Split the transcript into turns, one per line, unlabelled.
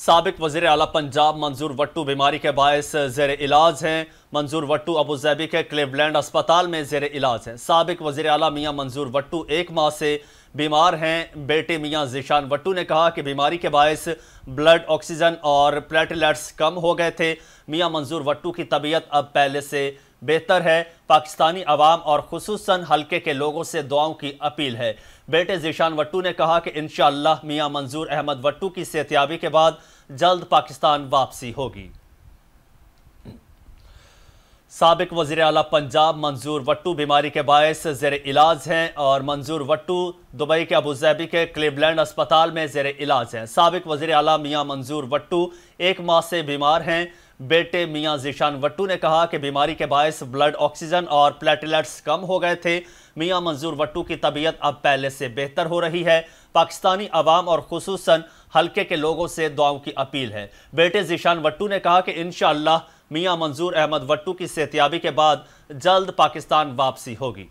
सबक वजीर अला पंजाब मंजूर वट्टू बीमारी के बायस जेर इलाज हैं मंजूर वट्टू अबूजैबी के क्लेवलैंड अस्पताल में जेर इलाज हैं सबक वजीर अला मियाँ मंजूर वट्टू एक माह से बीमार हैं बेटे मियाँ जीशान वट्टू ने कहा कि बीमारी के बायस ब्लड ऑक्सीजन और प्लेटलेट्स कम हो गए थे मियाँ मंजूर वट्टू की तबीयत अब पहले से बेहतर है पाकिस्तानी अवाम और खसूस हल्के के लोगों से दुआओं की अपील है बेटे जीशान वट्टू ने कहा कि इन मियाँ मंजूर अहमद वट्टू की सेहतियाबी के बाद जल्द पाकिस्तान वापसी होगी सबक वजी अला पंजाब मंजूर वट्टू बीमारी के बायस जेर इलाज हैं और मंजूर वट्टू दुबई के अबूजैबी के क्लिवलैंड अस्पताल में जेर इलाज हैं सबक वजी अला मियाँ मंजूर वट्टू एक माह से बीमार हैं बेटे मियाँ जीशान वट्टू ने कहा कि बीमारी के बायस ब्लड ऑक्सीजन और प्लेटलेट्स कम हो गए थे मियाँ मंजूर वट्टू की तबीयत अब पहले से बेहतर हो रही है पाकिस्तानी अवाम और खसूस हल्के के लोगों से दुआओं की अपील है बेटे जीशान वट्टू ने कहा कि इन शाह मियां मंजूर अहमद वट्टू की सेहतियाबी के बाद जल्द पाकिस्तान वापसी होगी